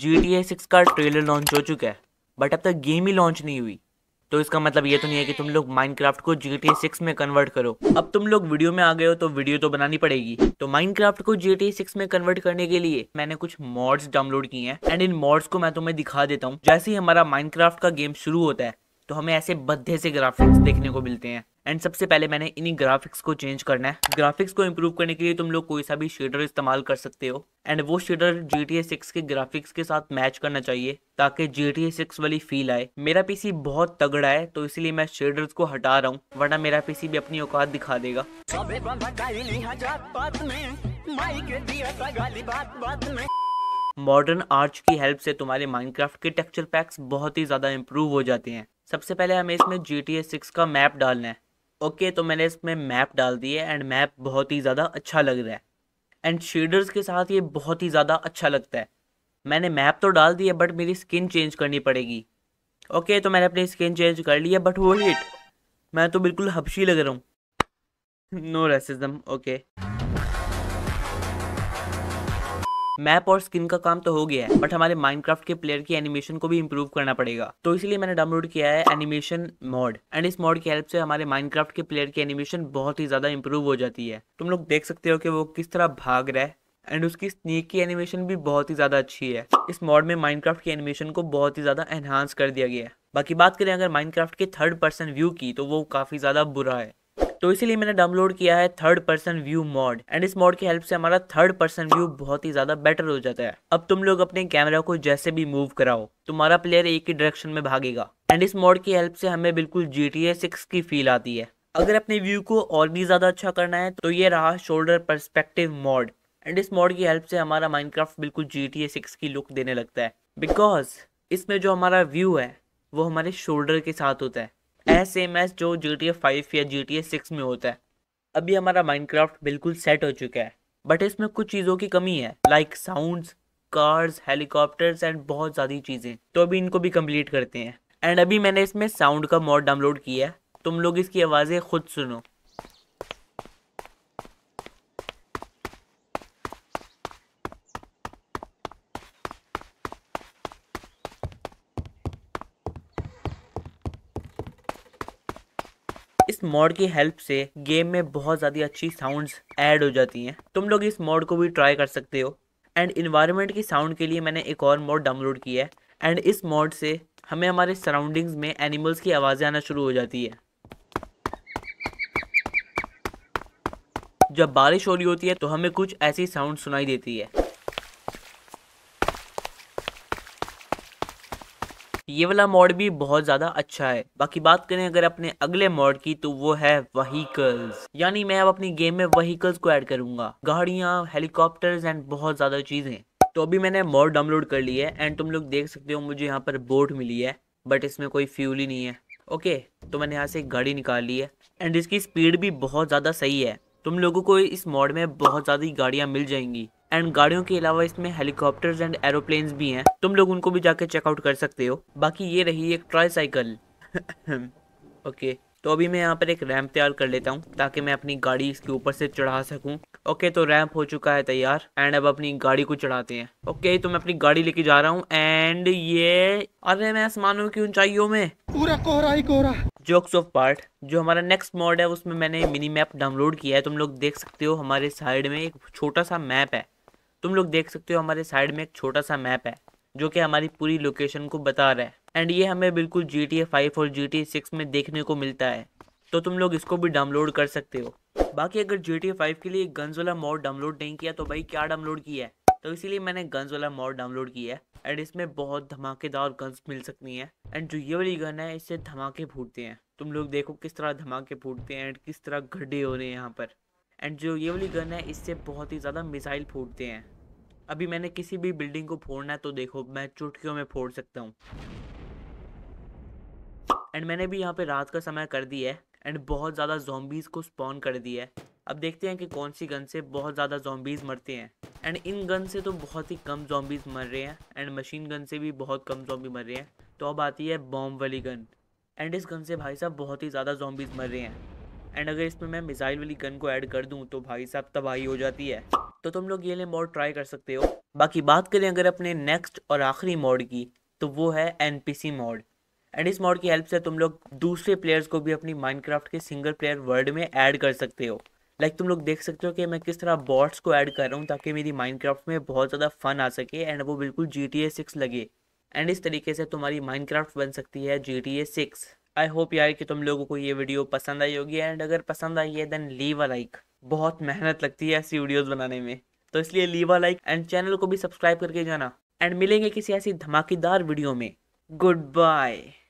ji T A six का trailer launch हो चुका है बट अब तक गेम ही लॉन्च नहीं हुई तो इसका मतलब ये तो नहीं है कि तुम लोग माइनक्राफ्ट को जी टी ए सिक्स में कन्वर्ट करो अब तुम लोग वीडियो में आ गए हो तो वीडियो तो बनानी पड़ेगी तो माइनक्राफ्ट को जी टी ए सिक्स में कन्वर्ट करने के लिए मैंने कुछ मॉड्स डाउनलोड किए हैं एंड इन मॉड्स को मैं तुम्हें दिखा देता हूँ जैसे ही हमारा माइनक्राफ्ट का गेम शुरू होता है तो हमें ऐसे बद्धे से ग्राफिक्स देखने को मिलते हैं एंड सबसे पहले मैंने इन्हीं ग्राफिक्स को चेंज करना है ग्राफिक्स को इम्प्रूव करने के लिए तुम लोग कोई सा भी शेडर इस्तेमाल कर सकते हो एंड वो शेडर जी टी सिक्स के ग्राफिक्स के साथ मैच करना चाहिए ताकि जी टी सिक्स वाली फील आए मेरा पीसी बहुत तगड़ा है तो इसलिए मैं शेडर्स को हटा रहा हूँ वरना मेरा पीसी भी अपनी औकात दिखा देगा मॉडर्न आर्च की हेल्प से तुम्हारे माइनक्राफ्ट के टेक्सचर पैक्स बहुत ही ज़्यादा इम्प्रूव हो जाते हैं सबसे पहले हमें इसमें जी टी सिक्स का मैप डालना है ओके तो मैंने इसमें मैप डाल दी है एंड मैप बहुत ही ज़्यादा अच्छा लग रहा है एंड शेडर्स के साथ ये बहुत ही ज़्यादा अच्छा लगता है मैंने मैप तो डाल दिया बट मेरी स्किन चेंज करनी पड़ेगी ओके तो मैंने अपनी स्किन चेंज कर ली है बट वो हिट मैं तो बिल्कुल हबशी लग रहा हूँ नो रेसिज्म ओके मैप और स्किन का काम तो हो गया है बट हमारे माइनक्राफ्ट के प्लेयर की एनिमेशन को भी इम्प्रूव करना पड़ेगा तो इसलिए मैंने डाउनलोड किया है एनिमेशन मॉड एंड इस मॉड की हेल्प से हमारे माइनक्राफ्ट के प्लेयर की एनिमेशन बहुत ही ज़्यादा इम्प्रूव हो जाती है तुम लोग देख सकते हो कि वो किस तरह भाग रहा है एंड उसकी स्नेक की एनिमेशन भी बहुत ही ज़्यादा अच्छी है इस मॉड में माइनक्राफ्ट की एनिमेशन को बहुत ही ज़्यादा एनहांस कर दिया गया है बाकी बात करें अगर माइनक्राफ्ट के थर्ड पर्सन व्यू की तो वो काफ़ी ज़्यादा बुरा है तो इसीलिए मैंने डाउनलोड किया है third person view mod and इस मॉड की हेल्प से हमारा थर्ड पर्सन व्यू बहुत ही ज्यादा बेटर हो जाता है अब तुम लोग अपने कैमरा को जैसे भी मूव कराओ तुम्हारा प्लेयर एक ही डायरेक्शन में भागेगा एंड इस मॉड की हेल्प से हमें बिल्कुल जी टी ए सिक्स की फील आती है अगर अपने व्यू को और भी ज़्यादा अच्छा करना है तो ये रहा शोल्डर परस्पेक्टिव मॉड एंड इस मॉड की हेल्प से हमारा माइनक्राफ्ट बिल्कुल जी टी ए सिक्स की लुक देने लगता है बिकॉज इसमें जो हमारा व्यू है वो हमारे शोल्डर के साथ होता है ऐसे सेम जो जी टी ए फाइव या जी टी ए सिक्स में होता है अभी हमारा माइनक्राफ्ट बिल्कुल सेट हो चुका है बट इसमें कुछ चीज़ों की कमी है like sounds cars helicopters and बहुत ज्यादा चीज़ें तो अभी इनको भी कंप्लीट करते हैं एंड अभी मैंने इसमें साउंड का मॉड डाउनलोड किया है तुम लोग इसकी आवाज़ें खुद सुनो इस मॉड की हेल्प से गेम में बहुत ज़्यादा अच्छी साउंड्स ऐड हो जाती हैं तुम लोग इस मॉड को भी ट्राई कर सकते हो एंड इन्वायरमेंट की साउंड के लिए मैंने एक और मॉड डाउनलोड किया है एंड इस मॉड से हमें हमारे सराउंडिंग्स में एनिमल्स की आवाज़ें आना शुरू हो जाती है जब बारिश हो रही होती है तो हमें कुछ ऐसी साउंड सुनाई देती है ये वाला मॉड भी बहुत ज़्यादा अच्छा है बाकी बात करें अगर अपने अगले मॉड की तो वो है वहीकल्स यानी मैं अब अपनी गेम में वहीकल्स को ऐड करूंगा गाड़ियाँ हेलीकॉप्टर्स एंड बहुत ज़्यादा चीज़ें तो अभी मैंने मॉड डाउनलोड कर लिया है एंड तुम लोग देख सकते हो मुझे यहाँ पर बोट मिली है बट इसमें कोई फ्यूल ही नहीं है ओके तो मैंने यहाँ से एक गाड़ी निकाल ली है एंड इसकी स्पीड भी बहुत ज़्यादा सही है तुम लोगों को इस मॉड में बहुत ज़्यादा गाड़ियाँ मिल जाएंगी एंड गाड़ियों के अलावा इसमें हेलीकॉप्टर्स एंड एरोप्लेन्स भी हैं तुम लोग उनको भी जाके चेकआउट कर सकते हो बाकी ये रही एक ट्राई साइकिल ओके तो अभी मैं यहाँ पर एक रैंप तैयार कर लेता हूँ ताकि मैं अपनी गाड़ी इसके ऊपर से चढ़ा सकूँ ओके तो रैंप हो चुका है तैयार एंड अब अपनी गाड़ी को चढ़ाते हैं ओके तो मैं अपनी गाड़ी लेके जा रहा हूँ एंड ये अरे मैं आसमानों की ऊंचाइयों में पूरा कोहरा ही कोहरा जोक्स ऑफ पार्ट जो हमारा नेक्स्ट मॉड है उसमें मैंने मिनी मैप डाउनलोड किया है तुम लोग देख सकते हो हमारे साइड में एक छोटा सा मैप है तुम लोग देख सकते हो हमारे साइड में एक छोटा सा मैप है जो कि हमारी पूरी लोकेशन को बता रहा है एंड ये हमें बिल्कुल जी टी ए फाइव और जी टी में देखने को मिलता है तो तुम लोग इसको भी डाउनलोड कर सकते हो बाकी अगर जी टी ए फाइव के लिए गन्स वाला मॉड डाउनलोड नहीं किया तो भाई क्या डाउनलोड किया है तो इसीलिए मैंने गन्स वाला मॉड डाउनलोड किया है एंड इसमें बहुत धमाकेदार गन्स मिल सकती हैं एंड जो ये वाली गन है इससे धमाके फूटते हैं तुम लोग देखो किस तरह धमाके फूटते हैं एंड किस तरह गड्ढे हो रहे हैं यहाँ पर एंड जो ये वाली गन है इससे बहुत ही ज़्यादा मिसाइल फूटते हैं अभी मैंने किसी भी बिल्डिंग को फोड़ना है तो देखो मैं चुटकियों में फोड़ सकता हूँ एंड मैंने भी यहाँ पे रात का समय कर दिया है एंड बहुत ज़्यादा जोम्बीज़ को स्पॉन कर दिया है अब देखते हैं कि कौन सी गन से बहुत ज़्यादा जोम्बीज़ मरते हैं एंड इन गन से तो बहुत ही कम जोम्बीज़ मर रहे हैं एंड मशीन गन से भी बहुत कम जोम्बी मर रहे हैं तो अब आती है बॉम्ब वाली गन एंड इस गन से भाई साहब बहुत ही ज़्यादा जोम्बीज़ मर रहे हैं एंड अगर इसमें मैं मिसाइल वाली गन को ऐड कर दूँ तो भाई साहब तबाही हो जाती है तो तुम लोग ये मोड ट्राई कर सकते हो बाकी बात करें अगर अपने नेक्स्ट और आखिरी मोड की तो वो है एन मोड एंड इस मोड की हेल्प से तुम लोग दूसरे प्लेयर्स को भी अपनी माइनक्राफ्ट के सिंगल प्लेयर वर्ल्ड में ऐड कर सकते हो लाइक तुम लोग देख सकते हो कि मैं किस तरह बॉट्स को ऐड कर रहा हूँ ताकि मेरी माइनक्राफ्ट में बहुत ज़्यादा फन आ सके एंड वो बिल्कुल जी टी ए सिक्स लगे एंड इस तरीके से तुम्हारी माइनक्राफ्ट बन सकती है G T A six I hope यार कि तुम लोगों को ये वीडियो पसंद आई होगी एंड अगर पसंद आई है देन लीव अ लाइक बहुत मेहनत लगती है ऐसी वीडियोस बनाने में तो इसलिए leave a like and channel को भी सब्सक्राइब करके जाना एंड मिलेंगे किसी ऐसी धमाकेदार वीडियो में गुड बाय